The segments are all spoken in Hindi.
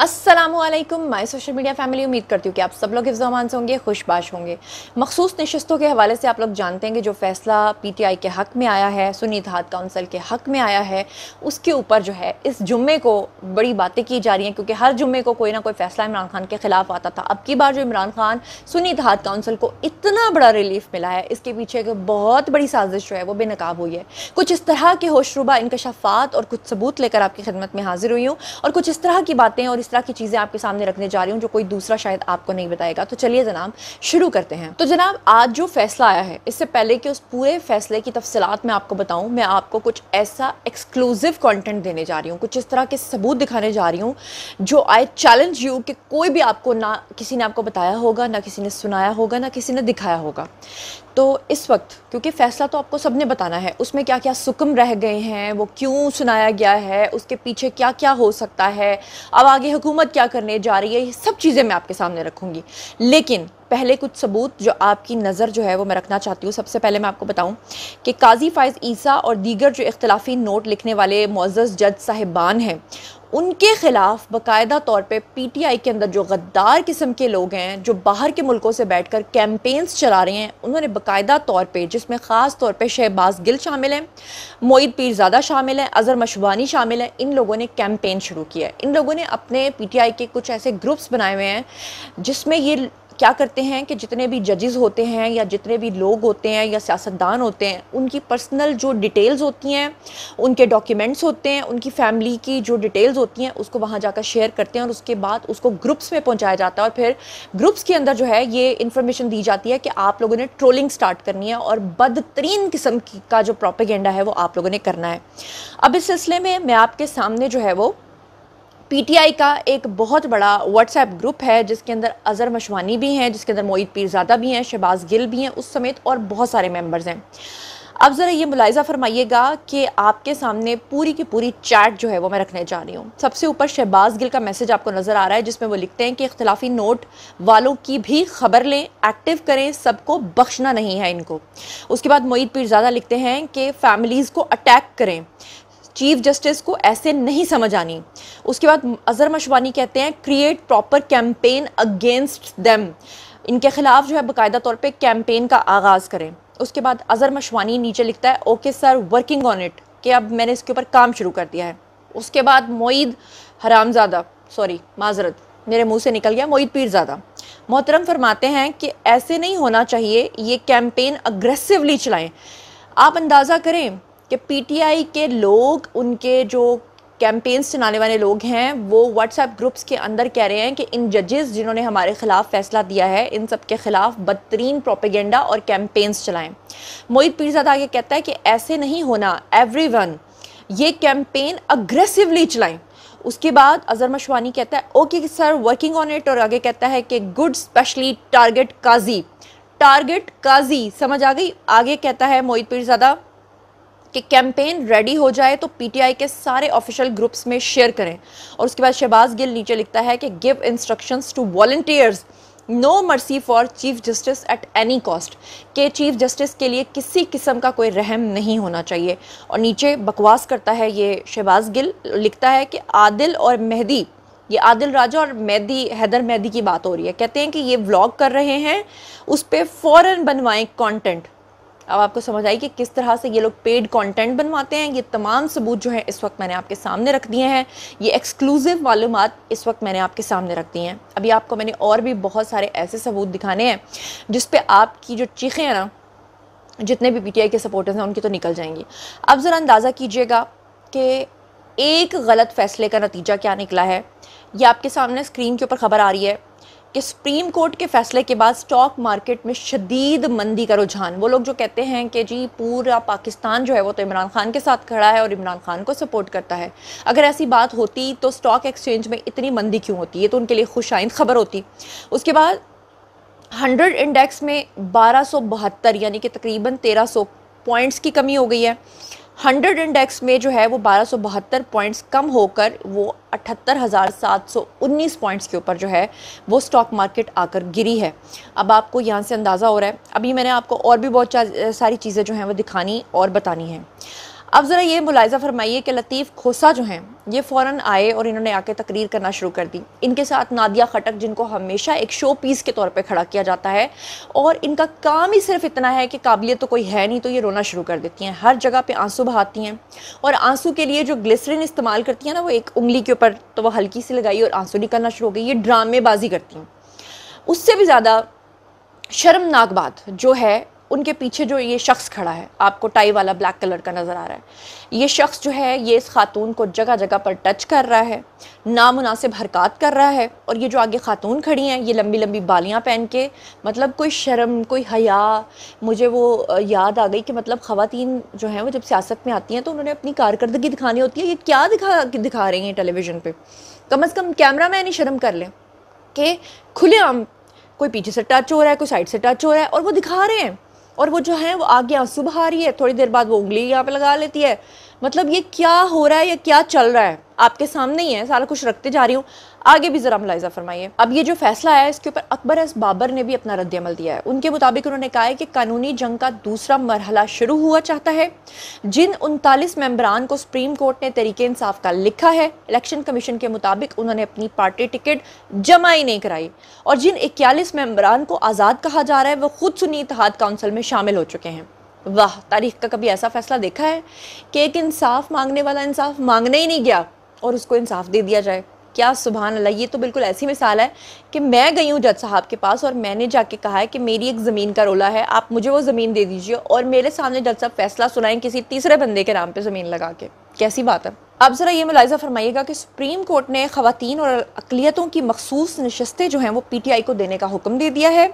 Aslam my social media family उम्मीद करती हूँ कि आप सब लोग हिफ्जमान से होंगे खुशबाश होंगे मखसूस नशस्तों के हवाले से आप लोग जानते हैं कि जो फैसला पी टी आई के हक़ में आया है सुनी इतिहाद काउंसिल के हक़ में आया है उसके ऊपर जो है इस जुम्मे को बड़ी बातें की जा रही हैं क्योंकि हर जुम्मे को कोई ना कोई फ़ैसला इमरान खान के ख़िलाफ़ आता था अब की बार जो इमरान खान सुनी इतिहाद काउंसिल को इतना बड़ा रिलीफ मिला है इसके पीछे एक बहुत बड़ी साजिश जो है वो बेनकाब हुई है कुछ इस तरह के होशरुबा इनकशाफात और कुछ सबूत लेकर आपकी खिदमत में हाजिर हुई हूँ और कुछ इस तरह की बातें और इस तरह की चीज़ें आपके सामने रखने जा रही हूँ जो कोई दूसरा शायद आपको नहीं बताएगा तो चलिए जनाब शुरू करते हैं तो जनाब आज जो फैसला आया है इससे पहले कि उस पूरे फैसले की तफसलत मैं आपको बताऊँ मैं आपको कुछ ऐसा एक्सक्लूसिव कॉन्टेंट देने जा रही हूँ कुछ इस तरह के सबूत दिखाने जा रही हूँ जो आई चैलेंज यू कि कोई भी आपको ना किसी ने आपको बताया होगा ना किसी ने सुनाया होगा ना किसी ने दिखाया होगा तो इस वक्त क्योंकि फ़ैसला तो आपको सबने बताना है उसमें क्या क्या सुकम रह गए हैं वो क्यों सुनाया गया है उसके पीछे क्या क्या हो सकता है अब आगे हुकूमत क्या करने जा रही है ये सब चीज़ें मैं आपके सामने रखूँगी लेकिन पहले कुछ सबूत जो आपकी नज़र जो है वो मैं रखना चाहती हूँ सबसे पहले मैं आपको बताऊँ कि काजी फ़ायज़ ईसा और दीगर जो इख्तलाफी नोट लिखने वाले मोजज़ जज साहिबान हैं उनके ख़िलाफ़ बाकायदा तौर पे पीटीआई के अंदर जो गद्दार किस्म के लोग हैं जो बाहर के मुल्कों से बैठकर कैंपेन्स चला रहे हैं उन्होंने बाकायदा तौर पे जिसमें ख़ास तौर पे शहबाज गिल शामिल हैं मोईद पीरजादा शामिल हैं अज़र मशवानी शामिल हैं इन लोगों ने कैंपेन शुरू किया है इन लोगों ने अपने पी टी आई के कुछ ऐसे ग्रुप्स बनाए हुए हैं जिसमें ये क्या करते हैं कि जितने भी जजेस होते हैं या जितने भी लोग होते हैं या सियासतदान होते हैं उनकी पर्सनल जो डिटेल्स होती हैं उनके डॉक्यूमेंट्स होते हैं उनकी फैमिली की जो डिटेल्स होती हैं उसको वहाँ जाकर शेयर करते हैं और उसके बाद उसको ग्रुप्स में पहुँचाया जाता है और फिर ग्रुप्स के अंदर जो है ये इन्फॉर्मेशन दी जाती है कि आप लोगों ने ट्रोलिंग स्टार्ट करनी है और बदतरीन किस्म का जो प्रोपेगेंडा है वो आप लोगों ने करना है अब इस सिलसिले में मैं आपके सामने जो है वो पीटीआई का एक बहुत बड़ा व्हाट्सएप ग्रुप है जिसके अंदर अज़र मशवानी भी हैं जिसके अंदर मोईद पीरजादा भी हैं शहबाज गिल भी हैं उस समेत और बहुत सारे मेंबर्स हैं अब ज़रा ये मुलायजा फरमाइएगा कि आपके सामने पूरी की पूरी चैट जो है वो मैं रखने जा रही हूँ सबसे ऊपर शहबाज गिल का मैसेज आपको नज़र आ रहा है जिसमें वो लिखते हैं कि इख्तलाफी नोट वालों की भी खबर लें एक्टिव करें सबको बख्शना नहीं है इनको उसके बाद मोईद पीरजादा लिखते हैं कि फैमिलीज़ को अटैक करें चीफ जस्टिस को ऐसे नहीं समझ आनी उसके बाद अजहर मशवानी कहते हैं create proper campaign against them इनके ख़िलाफ़ जो है बाकायदा तौर पर कैंपेन का आगाज़ करें उसके बाद अजहर मशवानी नीचे लिखता है okay sir working on it कि अब मैंने इसके ऊपर काम शुरू कर दिया है उसके बाद मोईद हरामजादा सॉरी माजरत मेरे मुंह से निकल गया मोईद पीरजादा मोहतरम फरमाते हैं कि ऐसे नहीं होना चाहिए ये कैंपेन अग्रेसिवली चलाएं आप अंदाज़ा करें कि पीटीआई के लोग उनके जो कैंपेन्स चलाने वाले लोग हैं वो व्हाट्सएप ग्रुप्स के अंदर कह रहे हैं कि इन जजेस जिन्होंने हमारे ख़िलाफ़ फैसला दिया है इन सब के ख़िलाफ़ बदतरीन प्रोपेगेंडा और कैंपेन्स चलाएं मोहित पीरजादा आगे कहता है कि ऐसे नहीं होना एवरीवन ये कैंपेन अग्रेसिवली चलाएं उसके बाद अजहर मशवानी कहता है okay sir working on it और आगे कहता है कि good specially target Qazi target Qazi समझ आ गई आगे कहता है मोहित पीरजादा कि कैंपेन रेडी हो जाए तो पीटीआई के सारे ऑफिशियल ग्रुप्स में शेयर करें और उसके बाद शहबाज गिल नीचे लिखता है कि give instructions to volunteers no mercy for chief justice at any cost के चीफ जस्टिस के लिए किसी किस्म का कोई रहम नहीं होना चाहिए और नीचे बकवास करता है ये शहबाज गिल लिखता है कि आदिल और मेहदी ये आदिल राजा और मेहदी हैदर मेहदी की बात हो रही है कहते हैं कि ये व्लॉग कर रहे हैं उस पर फ़ौर बनवाएं कॉन्टेंट अब आपको समझ आई कि किस तरह से ये लोग पेड कंटेंट बनवाते हैं ये तमाम सबूत जो है इस वक्त मैंने आपके सामने रख दिए हैं ये एक्सक्लूसिव मालूम इस वक्त मैंने आपके सामने रख दी हैं अभी आपको मैंने और भी बहुत सारे ऐसे सबूत दिखाने हैं जिस पर आपकी जो चीखें हैं ना जितने भी पी के सपोर्टर्स हैं उनकी तो निकल जाएंगी अब ज़रा अंदाज़ा कीजिएगा कि एक गलत फैसले का नतीजा क्या निकला है ये आपके सामने स्क्रीन के ऊपर खबर आ रही है कि सुप्रीम कोर्ट के फैसले के बाद स्टॉक मार्केट में शदीद मंदी का रुझान वो लोग जो कहते हैं कि जी पूरा पाकिस्तान जो है वो तो इमरान खान के साथ खड़ा है और इमरान खान को सपोर्ट करता है अगर ऐसी बात होती तो स्टॉक एक्सचेंज में इतनी मंदी क्यों होती ये तो उनके लिए खुशाइंद खबर होती उसके बाद हंड्रेड इंडेक्स में बारह यानी कि तकरीबन तेरह पॉइंट्स की कमी हो गई है हंड्रेड इंडेक्स में जो है वो बारह पॉइंट्स कम होकर वो अठहत्तर हज़ार सात सौ उन्नीस पॉइंट्स के ऊपर जो है वो स्टॉक मार्केट आकर गिरी है अब आपको यहाँ से अंदाज़ा हो रहा है अभी मैंने आपको और भी बहुत सारी चीज़ें जो हैं वो दिखानी और बतानी हैं अब ज़रा ये मुलायजा फरमाइए कि लतीफ़ खोसा जो हैं ये फ़ौर आए और इन्होंने आके तकरीर करना शुरू कर दी इनके साथ नादिया खटक जिनको हमेशा एक शो पीस के तौर पर खड़ा किया जाता है और इनका काम ही सिर्फ इतना है कि काबिलियत तो कोई है नहीं तो ये रोना शुरू कर देती हैं हर जगह पर आंसू बहाती हैं और आंसू के लिए जो ग्लिसरिन इस्तेमाल करती हैं ना वो एक उंगली के ऊपर तो वो हल्की सी लगाई और आंसू निकलना शुरू हो गई ये ड्रामेबाजी करती हैं उससे भी ज़्यादा शर्मनाक बात जो है उनके पीछे जो ये शख्स खड़ा है आपको टाई वाला ब्लैक कलर का नज़र आ रहा है ये शख्स जो है ये इस खातून को जगह जगह पर टच कर रहा है नामनासिब हरकत कर रहा है और ये जो आगे खातून खड़ी हैं ये लंबी लंबी बालियाँ पहन के मतलब कोई शर्म कोई हया मुझे वो याद आ गई कि मतलब ख़वान जो हैं वो जब सियासत में आती हैं तो उन्होंने अपनी कारकर्दगी दिखानी होती है ये क्या दिखा दिखा रही हैं टेलीविज़न पर कम अज़ कम कैमरा मैन ही शर्म कर लें कि खुलेआम कोई पीछे से टच हो रहा है कोई साइड से टच हो रहा है और वो दिखा रहे हैं और वो जो है वो आगे यहाँ सुबह आ रही है थोड़ी देर बाद वो उंगली यहाँ पे लगा लेती है मतलब ये क्या हो रहा है या क्या चल रहा है आपके सामने ही है सारा कुछ रखते जा रही हूँ आगे भी ज़रा मुलायजा फरमाइए अब ये जो फैसला आया इसके ऊपर अकबर एस बाबर ने भी अपना रद्द अमल दिया है उनके मुताबिक उन्होंने कहा है कि कानूनी जंग का दूसरा मरहला शुरू हुआ चाहता है जिन उनतालीस मेम्बरान को सुप्रीम कोर्ट ने तरीके इंसाफ का लिखा है इलेक्शन कमीशन के मुताबिक उन्होंने अपनी पार्टी टिकट जमा ही नहीं कराई और जिन इक्यालीस मेम्बरान को आज़ाद कहा जा रहा है वो खुद सुनी इतिहाद काउंसिल में शामिल हो चुके हैं वाह तारीख का कभी ऐसा फैसला देखा है कि एक इंसाफ मांगने वाला इंसाफ मांगने ही नहीं गया और उसको इंसाफ दे दिया जाए क्या सुबह अल्लाह ये तो बिल्कुल ऐसी मिसाल है कि मैं गई हूँ जज साहब के पास और मैंने जाके कहा है कि मेरी एक ज़मीन का रोला है आप मुझे वो ज़मीन दे दीजिए और मेरे सामने जज साहब फैसला सुनाएं किसी तीसरे बंदे के नाम पे ज़मीन लगा के कैसी बात है अब ज़रा ये मुलायजा फरमाइएगा कि सुप्रीम कोर्ट ने ख़वान और अकलीतों की मखसूस नशस्तें जो हैं वो पी टी आई को देने का हुक्म दे दिया है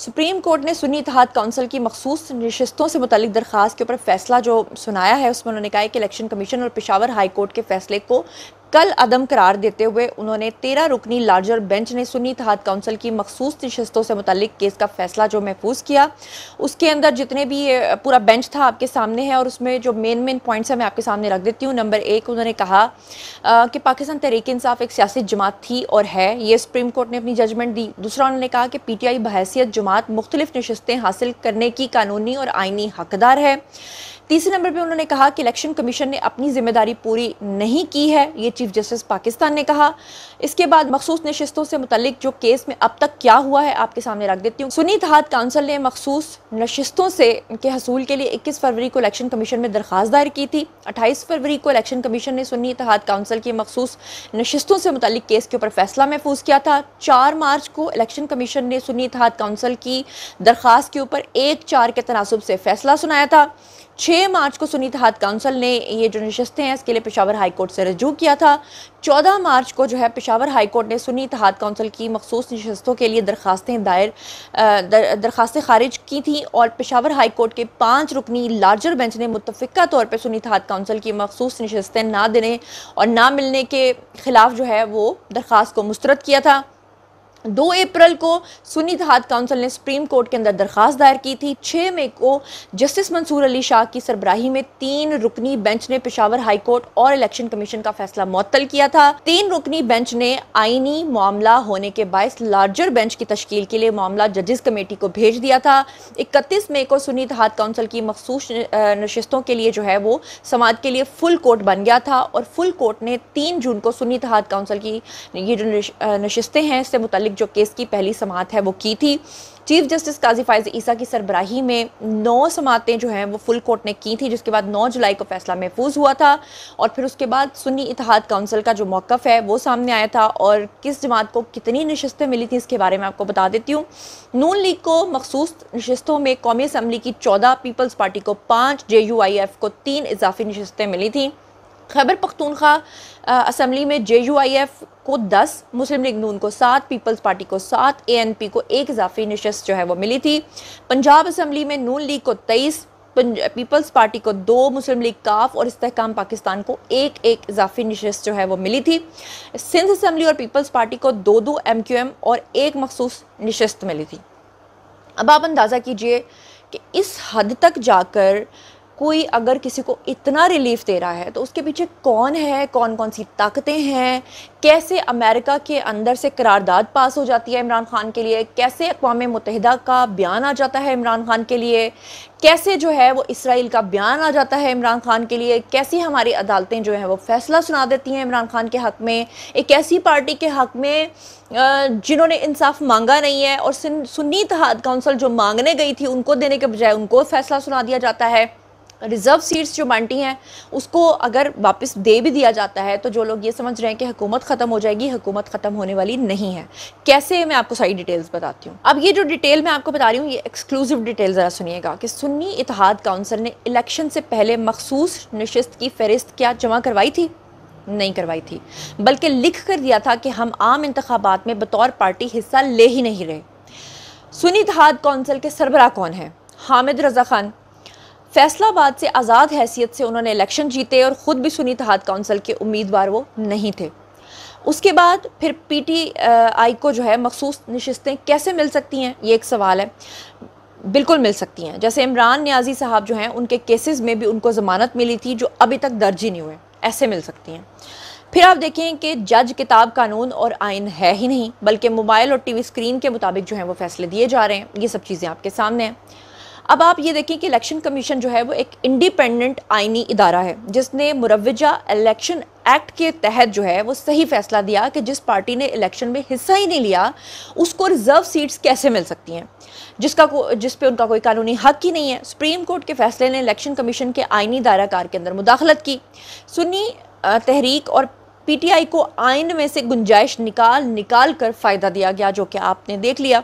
सुप्रीम कोर्ट ने सुन्नी इतिहाद काउंसिल की मखसूस नशस्तों से मुतल दरख्वास्त के ऊपर फैसला जो सुनाया है उसमें उन्होंने कहा कि इलेक्शन कमीशन और पिशावर हाई कोर्ट के फैसले को कल अदम करार देते हुए उन्होंने तेरह रुकनी लार्जर बेंच ने सुनी इतिहाद काउंसिल की मखसूस नशस्तों से मुतल केस का फैसला जो महफूज किया उसके अंदर जितने भी पूरा बेंच था आपके सामने है और उसमें जो मेन मेन पॉइंट्स हैं मैं आपके सामने रख देती हूँ नंबर एक उन्होंने कहा कि पाकिस्तान तहरीक इंसाफ एक सियासी जमात थी और है ये सुप्रीम कोर्ट ने अपनी जजमेंट दी दूसरा उन्होंने कहा कि पी टी आई बहसीत जमात मुख्तलिफ नशस्तें हासिल करने की कानूनी और आइनी हकदार है तीसरे नंबर पे उन्होंने कहा कि इलेक्शन कमीशन ने अपनी जिम्मेदारी पूरी नहीं की है ये चीफ जस्टिस पाकिस्तान ने कहा इसके बाद मखसूस नशस्तों से मुतलिक जो केस में अब तक क्या हुआ है आपके सामने रख देती हूँ सुनीत हाथ काउंसिल ने मखसूस नशस्तों से के हसूल के लिए इक्कीस फरवरी को इलेक्शन कमीशन में दरख्वास्त दायर की थी अट्ठाईस फरवरी को इलेक्शन कमीशन ने सुनी इतिहाद काउंसिल की मखसूस नशस्तों से मुतलिक केस के ऊपर फैसला महफूज किया था चार मार्च को इलेक्शन कमीशन ने सुनी इतिहाद काउंसिल की दरख्वास्त के ऊपर एक चार के तनासब से फैसला सुनाया था 6 मार्च को सुनीत हाथ काउंसिल ने ये जो नशस्तें हैं इसके लिए पेशावर हाईकोर्ट से रजू किया था 14 मार्च को जो है पेशावर हाईकोर्ट ने सुनीत हाथ काउंसिल की मखसूस नशस्तों के लिए दरखास्तें दायर दर, दरखास्तें खारिज की थी और पेशावर हाईकोर्ट के पाँच रुकनी लार्जर बेंच ने मुतफ़ा तौर पर सुनीत हाथ काउंसिल की मखसूस नशस्तें ना देने और ना मिलने के खिलाफ जो है वो दरखास्त को मुस्तरद किया था दो अप्रैल को सुनी दहात काउंसिल ने सुप्रीम कोर्ट के अंदर दरख्वास्त दायर की थी छः मई को जस्टिस मंसूर अली शाह की सरबराही में तीन रुकनी बेंच ने पिशावर हाई कोर्ट और इलेक्शन कमीशन का फैसला मअतल किया था तीन रुकनी बेंच ने आइनी मामला होने के बायस लार्जर बेंच की तश्कील के लिए मामला जजेस कमेटी को भेज दिया था इकतीस मई को सुनी तहत काउंसिल की मखसूस नशस्तों के लिए जो है वो समाज के लिए फुल कोर्ट बन गया था और फुल कोर्ट ने तीन जून को सुनी तहत काउंसिल की ये जो नशस्तें हैं इससे मुतल मुतलिक जो केस की पहली समात है वो की थी चीफ जस्टिस काजी फायज ईसा की सरबराही में नौ समातें जो हैं वो फुल कोर्ट ने की थी जिसके बाद 9 जुलाई को फैसला महफूज हुआ था और फिर उसके बाद सुन्नी इतिहाद काउंसिल का जो मौक़ है वो सामने आया था और किस जमात को कितनी नशस्तें मिली थी इसके बारे में आपको बता देती हूँ नून लीग को मखसूस नशस्तों में कौमी असम्बली की चौदह पीपल्स पार्टी को पाँच जे को तीन इजाफी नशस्तें मिली थी खैबर पख्तूनख्वा असम्बली में जे यू आई एफ को दस मुस्लिम लीग नून को सात पीपल्स पार्टी को सात ए एन पी को एक इजाफी नशस्त जो है वो मिली थी पंजाब असम्बली में नून लीग को तेईस पीपल्स पार्टी को दो मुस्लिम लीग काफ और इस्तेकाम पाकिस्तान को एक एक इजाफी नशस्त जो है वो मिली थी सिंध असम्बली और पीपल्स पार्टी को दो दो एम क्यू एम और एक मखसूस नशस्त मिली थी अब आप अंदाज़ा कीजिए कि इस हद तक जाकर कोई अगर किसी को इतना रिलीफ दे रहा है तो उसके पीछे कौन है कौन कौन सी ताकतें हैं कैसे अमेरिका के अंदर से करारदाद पास हो जाती है इमरान खान के लिए कैसे अकवा मुतहदा का बयान आ जाता है इमरान खान के लिए कैसे जो है वो इसराइल का बयान आ जाता है इमरान खान के लिए कैसी हमारी अदालतें जो हैं वो फैसला सुना देती हैं इमरान खान के हक़ में एक ऐसी पार्टी के हक़ में जिन्होंने इंसाफ मांगा नहीं है और सुन्नी तहाद काउंसिल जो मांगने गई थी उनको देने के बजाय उनको फैसला सुना दिया जाता है रिज़र्व सीट्स जो बांटी हैं उसको अगर वापस दे भी दिया जाता है तो जो लोग ये समझ रहे हैं कि हुकूमत ख़त्म हो जाएगी हुकूमत ख़त्म होने वाली नहीं है कैसे मैं आपको सारी डिटेल्स बताती हूँ अब ये जो डिटेल मैं आपको बता रही हूँ ये एक्सक्लूसिव डिटेल ज़रा सुनिएगा कि सुन्नी इतिहाद काउंसिल ने इलेक्शन से पहले मखसूस नशस्त की फहरिस्त क्या जमा करवाई थी नहीं करवाई थी बल्कि लिख कर दिया था कि हम आम इंतबात में बतौर पार्टी हिस्सा ले ही नहीं रहे सुनी इतिहाद कौंसिल के सरबरा कौन है हामिद रजा खान फैसलाबाद से आज़ाद हैसियत से उन्होंने इलेक्शन जीते और ख़ुद भी सुनी तहाद काउंसिल के उम्मीदवार वो नहीं थे उसके बाद फिर पीटीआई को जो है मखसूस नशस्तें कैसे मिल सकती हैं ये एक सवाल है बिल्कुल मिल सकती हैं जैसे इमरान न्याजी साहब जो हैं उनके केसेस में भी उनको ज़मानत मिली थी जो अभी तक दर्ज ही नहीं हुए ऐसे मिल सकती हैं फिर आप देखें कि जज किताब कानून और आइन है ही नहीं बल्कि मोबाइल और वी स्क्रीन के मुताबिक जो है वो फैसले दिए जा रहे हैं ये सब चीज़ें आपके सामने हैं अब आप ये देखें कि इलेक्शन कमीशन जो है वो एक इंडिपेंडेंट आइनी इदारा है जिसने मुरवजा इलेक्शन एक्ट के तहत जो है वो सही फैसला दिया कि जिस पार्टी ने इलेक्शन में हिस्सा ही नहीं लिया उसको रिजर्व सीट्स कैसे मिल सकती हैं जिसका को, जिस पे उनका कोई कानूनी हक ही नहीं है सुप्रीम कोर्ट के फैसले ने इलेक्शन कमीशन के आइनी दायरा कार के अंदर मुदाखलत की सुनी तहरीक और पीटीआई को आइन में से गुंजाइश निकाल निकाल कर फ़ायदा दिया गया जो कि आपने देख लिया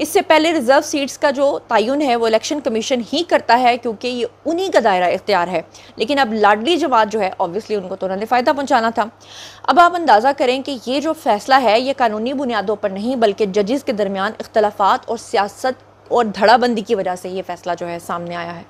इससे पहले रिजर्व सीट्स का जो तयन है वो इलेक्शन कमीशन ही करता है क्योंकि ये उन्हीं का दायरा इख्तियार है लेकिन अब लाडली जमात जो है ऑब्वियसली उनको तो उन्होंने फ़ायदा पहुँचाना था अब आप अंदाज़ा करें कि ये जो फैसला है ये कानूनी बुनियादों पर नहीं बल्कि जजेस के दरमियान इख्तलाफात और सियासत और धड़ाबंदी की वजह से ये फैसला जो है सामने आया है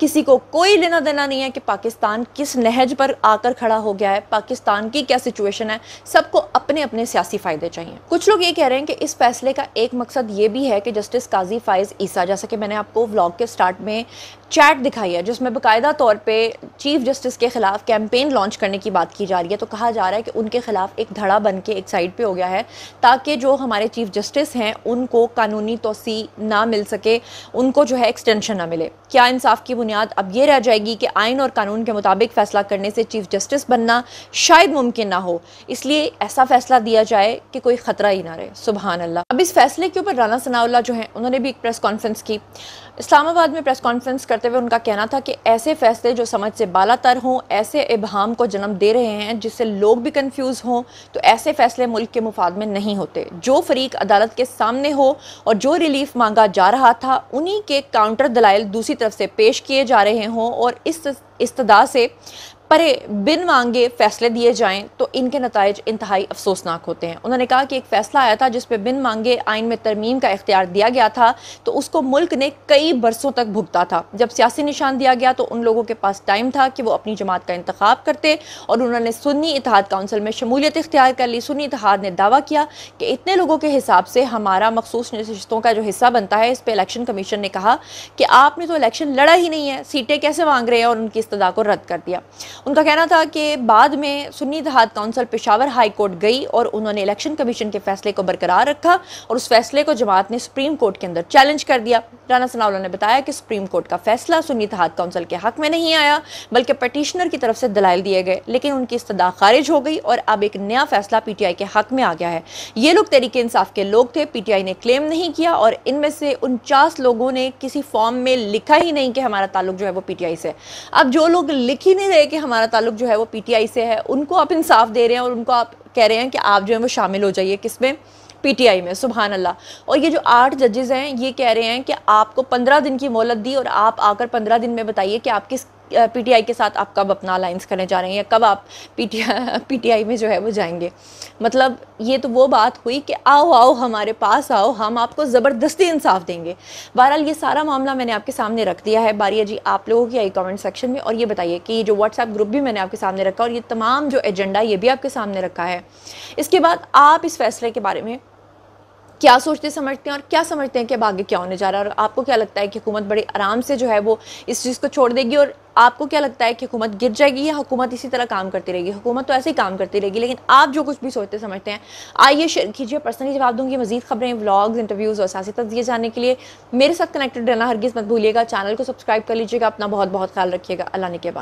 किसी को कोई लेना देना नहीं है कि पाकिस्तान किस नहज पर आकर खड़ा हो गया है पाकिस्तान की क्या सिचुएशन है सबको अपने अपने सियासी फ़ायदे चाहिए कुछ लोग ये कह रहे हैं कि इस फैसले का एक मकसद ये भी है कि जस्टिस काजी फाइज ईसा जैसा कि मैंने आपको व्लॉग के स्टार्ट में चैट दिखाई है जिसमें बाकायदा तौर पे चीफ जस्टिस के ख़िलाफ़ कैंपेन लॉन्च करने की बात की जा रही है तो कहा जा रहा है कि उनके ख़िलाफ़ एक धड़ा बन के एक साइड पे हो गया है ताकि जो हमारे चीफ जस्टिस हैं उनको कानूनी तोसी ना मिल सके उनको जो है एक्सटेंशन ना मिले क्या इंसाफ की बुनियाद अब ये रह जाएगी कि आइन और कानून के मुताबिक फ़ैसला करने से चीफ जस्टिस बनना शायद मुमकिन ना हो इसलिए ऐसा फ़ैसला दिया जाए कि कोई ख़तरा ही ना रहे सुबहान अल्लाह अब इस फैसले के ऊपर राना सनाउल्ला जो है उन्होंने भी एक प्रेस कॉन्फ्रेंस की इस्लामाबाद में प्रेस कॉन्फ्रेंस कर करते हुए उनका कहना था कि ऐसे फैसले जो समझ से बालातर हों ऐसे इबहम को जन्म दे रहे हैं जिससे लोग भी कन्फ्यूज़ हों तो ऐसे फैसले मुल्क के मुफाद में नहीं होते जो फरीक अदालत के सामने हो और जो रिलीफ मांगा जा रहा था उन्हीं के काउंटर दलाइल दूसरी तरफ से पेश किए जा रहे हों और इस इस्तदा से पर बिन मांगे फैसले दिए जाएं तो इनके नतज इंतहाई अफसोसनाक होते हैं उन्होंने कहा कि एक फैसला आया था जिस पर बिन मांगे आइन में तरमीम का इख्तियार दिया गया था तो उसको मुल्क ने कई बरसों तक भुगता था जब सियासी निशान दिया गया तो उन लोगों के पास टाइम था कि वो अपनी जमात का इंतखब करते और उन्होंने सुन्नी इतिहाद काउंसिल में शमूलियत इख्तियार कर ली सुन्नी इतिहाद ने दावा किया कि इतने लोगों के हिसाब से हमारा मखसूस नशस्तों का जो हिस्सा बनता है इस पर इलेक्शन कमीशन ने कहा कि आपने तो इलेक्शन लड़ा ही नहीं है सीटें कैसे मांग रहे हैं और उनकी इस्तः को रद्द कर दिया उनका कहना था कि बाद में सुन्नी दहात काउंसिल पेशावर हाई कोर्ट गई और उन्होंने इलेक्शन कमीशन के फैसले को बरकरार रखा और उस फैसले को जमात ने सुप्रीम कोर्ट के अंदर चैलेंज कर दिया राना सनावला ने बताया कि सुप्रीम कोर्ट का फैसला सुन्नी दहात काउंसिल के हक में नहीं आया बल्कि पटिशनर की तरफ से दलाइल दिए गए लेकिन उनकी इस्तदा खारिज हो गई और अब एक नया फैसला पी टी आई के हक में आ गया है ये लोग तरीके इंसाफ के लोग थे पी टी आई ने क्लेम नहीं किया और इनमें से उनचास लोगों ने किसी फॉर्म में लिखा ही नहीं कि हमारा ताल्लुक जो है वो पी टी आई से अब जो लोग लिख ही नहीं रहे कि हम हमारा ताल्लुक जो है वो पीटीआई से है उनको आप इंसाफ दे रहे हैं और उनको आप कह रहे हैं कि आप जो है वो शामिल हो जाइए किस में पीटीआई में सुबहान अल्लाह और ये जो आठ जजेज़ हैं ये कह रहे हैं कि आपको पंद्रह दिन की मोहलत दी और आप आकर पंद्रह दिन में बताइए कि आप किस पीटीआई के साथ आप कब अपना अलाइंस करने जा रहे हैं या कब आप पीटीआई पीटीआई में जो है वो जाएंगे मतलब ये तो वो बात हुई कि आओ आओ हमारे पास आओ हम आपको ज़बरदस्ती इंसाफ देंगे बहरहाल ये सारा मामला मैंने आपके सामने रख दिया है बारिया जी आप लोगों की आई कमेंट सेक्शन में और ये बताइए कि जो व्हाट्सएप ग्रुप भी मैंने आपके सामने रखा और ये तमाम जो एजेंडा ये भी आपके सामने रखा है इसके बाद आप इस फैसले के बारे में क्या सोचते समझते हैं और क्या समझते हैं कि अब आगे क्या होने जा रहा है और आपको क्या लगता है कि हुकूमत बड़े आराम से जो है वो इस चीज़ को छोड़ देगी और आपको क्या लगता है कि हुकूमत गिर जाएगी या हुकूमत इसी तरह काम करती रहेगी हुकूमत तो ऐसे ही काम करती रहेगी लेकिन आप जो कुछ भी सोचते समझते हैं आइए शेयर कीजिए पर्सनली जवाब दूंगी मजीद खबरें व्लॉग्स इंटरव्यूज़ और सियासी तक जाने के लिए मेरे साथ कनेक्टेड रहना हरगिज़ मत भूलिएगा चैनल को सब्सक्राइब कर लीजिएगा अपना बहुत बहुत ख्याल रखिएगा अल्लाह ने के